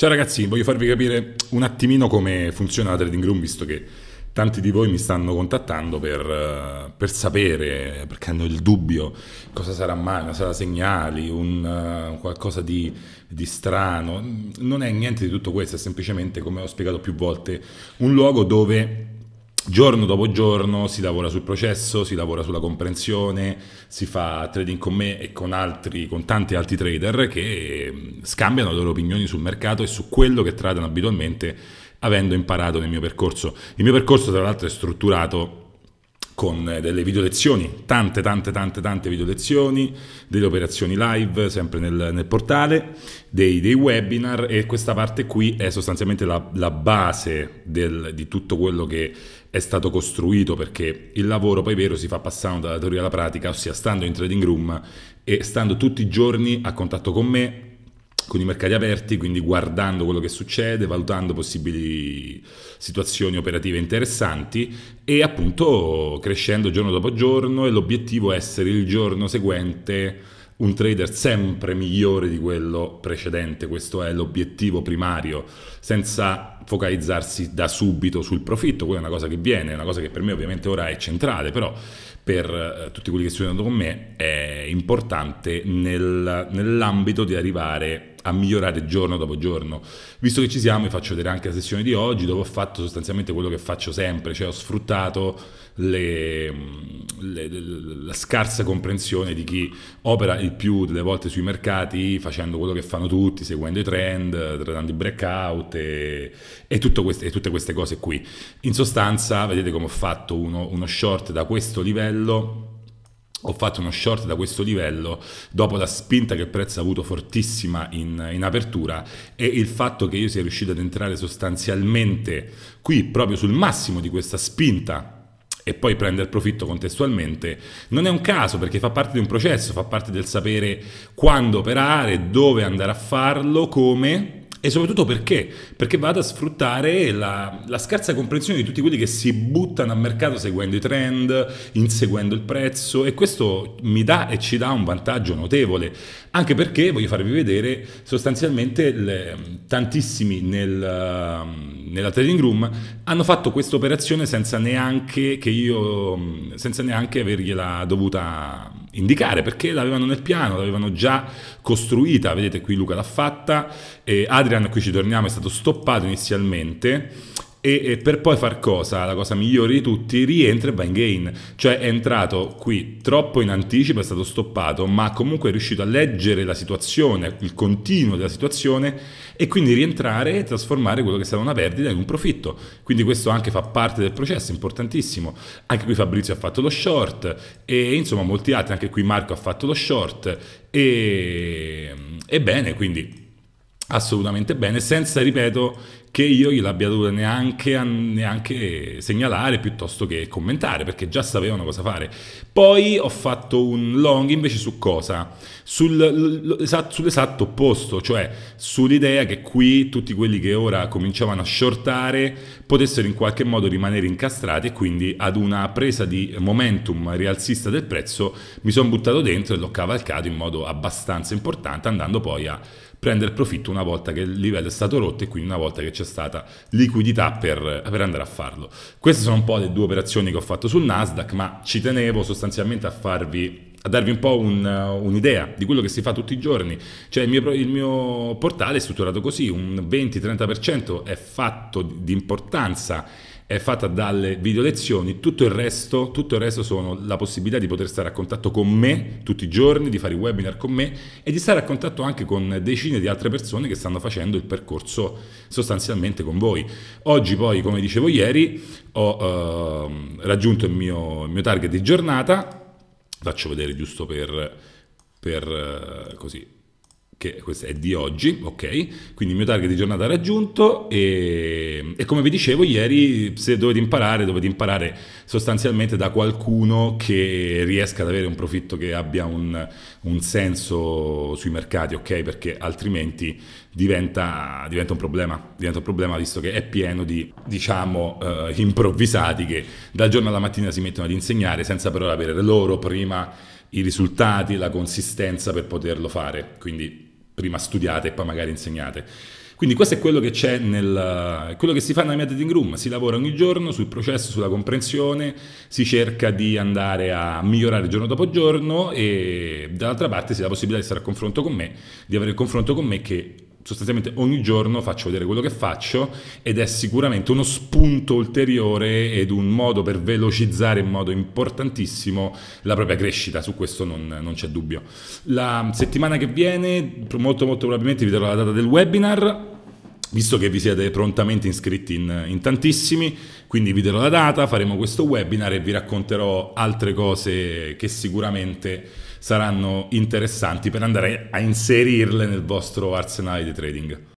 Ciao ragazzi, voglio farvi capire un attimino come funziona la Trading Room, visto che tanti di voi mi stanno contattando per, eh, per sapere, perché hanno il dubbio, cosa sarà mai, una sala segnali, un, uh, qualcosa di, di, strano. Non è niente di tutto questo, è semplicemente, come ho spiegato più volte, un luogo dove giorno dopo giorno si lavora sul processo, si lavora sulla comprensione, si fa trading con me e con altri, con tanti altri trader che mm, scambiano le loro opinioni sul mercato e su quello che tradano abitualmente avendo imparato nel mio percorso. Il mio percorso tra l'altro è strutturato con eh, delle video lezioni, tante tante tante tante video lezioni, delle operazioni live sempre nel, nel portale, dei, dei, webinar e questa parte qui è sostanzialmente la, la base del, di tutto quello che è stato costruito perché il lavoro poi vero si fa passando dalla teoria alla pratica, ossia stando in trading room e stando tutti i giorni a contatto con me, con i mercati aperti, quindi guardando quello che succede, valutando possibili situazioni operative interessanti e appunto crescendo giorno dopo giorno e l'obiettivo è essere il giorno seguente un trader sempre migliore di quello precedente, questo è l'obiettivo primario, senza focalizzarsi da subito sul profitto, quella è una cosa che viene, è una cosa che per me ovviamente ora è centrale, però per eh, tutti quelli che studiano con me è importante nel, nell'ambito di arrivare a migliorare giorno dopo giorno. Visto che ci siamo, vi faccio vedere anche la sessione di oggi dove ho fatto sostanzialmente quello che faccio sempre, cioè ho sfruttato le, le, le, la scarsa comprensione di chi opera il più delle volte sui mercati facendo quello che fanno tutti, seguendo i trend, tradando i breakout e, e, queste, e, tutte queste cose qui. In sostanza, vedete come ho fatto uno, uno short da questo livello ho fatto uno short da questo livello dopo la spinta che il prezzo ha avuto fortissima in, in, apertura e il fatto che io sia riuscito ad entrare sostanzialmente qui proprio sul massimo di questa spinta e poi prendere profitto contestualmente, non è un caso perché fa parte di un processo, fa parte del sapere quando operare, dove andare a farlo, come e soprattutto perché? Perché vado a sfruttare la, la, scarsa comprensione di tutti quelli che si buttano a mercato seguendo i trend, inseguendo il prezzo e questo mi dà e ci dà un vantaggio notevole, anche perché voglio farvi vedere sostanzialmente le, tantissimi nel, nella trading room hanno fatto questa operazione senza neanche che io, senza neanche avergliela dovuta indicare perché l'avevano nel piano, l'avevano già costruita, vedete qui Luca l'ha fatta, eh, Adrian qui ci torniamo è stato stoppato inizialmente e, e, per poi far cosa? La cosa migliore di tutti, rientra e va in gain, cioè è entrato qui troppo in anticipo, è stato stoppato, ma comunque è riuscito a leggere la situazione, il continuo della situazione e quindi rientrare e trasformare quello che sarà una perdita in un profitto. Quindi questo anche fa parte del processo, importantissimo. Anche qui Fabrizio ha fatto lo short e insomma molti altri, anche qui Marco ha fatto lo short e, e bene, quindi assolutamente bene, senza, ripeto, che io gliel'abbia dovuto neanche, neanche, segnalare piuttosto che commentare, perché già sapevano cosa fare. Poi ho fatto un long invece su cosa? Sul, sull'esatto opposto, cioè sull'idea che qui tutti quelli che ora cominciavano a shortare potessero in qualche modo rimanere incastrati e quindi ad una presa di momentum rialzista del prezzo mi sono buttato dentro e l'ho cavalcato in modo abbastanza importante andando poi a prendere profitto una volta che il livello è stato rotto e quindi una volta che c'è stata liquidità per, per, andare a farlo. Queste sono un po' le due operazioni che ho fatto sul Nasdaq, ma ci tenevo sostanzialmente a farvi a darvi un po' un'idea di quello che si fa tutti i giorni. Cioè il mio, il mio portale è strutturato così, un 20-30% è fatto di importanza è fatta dalle video lezioni, tutto il, resto, tutto il resto sono la possibilità di poter stare a contatto con me tutti i giorni, di fare i webinar con me e di stare a contatto anche con decine di altre persone che stanno facendo il percorso sostanzialmente con voi. Oggi poi, come dicevo ieri, ho eh, raggiunto il mio, il mio target di giornata, faccio vedere giusto per, per eh, così che questo è di oggi, ok? Quindi il mio target di giornata raggiunto e, e, come vi dicevo ieri, se dovete imparare, dovete imparare sostanzialmente da qualcuno che riesca ad avere un profitto che abbia un, un senso sui mercati, ok? Perché altrimenti diventa, diventa, un problema, diventa un problema visto che è pieno di, diciamo, eh, improvvisati che dal giorno alla mattina si mettono ad insegnare senza però avere loro prima i risultati, la consistenza per poterlo fare. Quindi prima studiate e poi magari insegnate. Quindi questo è quello che c'è nel quello che si fa nella mia dating room, si lavora ogni giorno sul processo, sulla comprensione, si cerca di andare a migliorare giorno dopo giorno e dall'altra parte si ha la possibilità di stare a confronto con me, di avere il confronto con me che sostanzialmente ogni giorno faccio vedere quello che faccio ed è sicuramente uno spunto ulteriore ed un modo per velocizzare in modo importantissimo la propria crescita, su questo non, non c'è dubbio. La settimana che viene molto molto probabilmente vi darò la data del webinar visto che vi siete prontamente iscritti in, in, tantissimi, quindi vi darò la data, faremo questo webinar e vi racconterò altre cose che sicuramente saranno interessanti per andare a inserirle nel vostro arsenale di trading.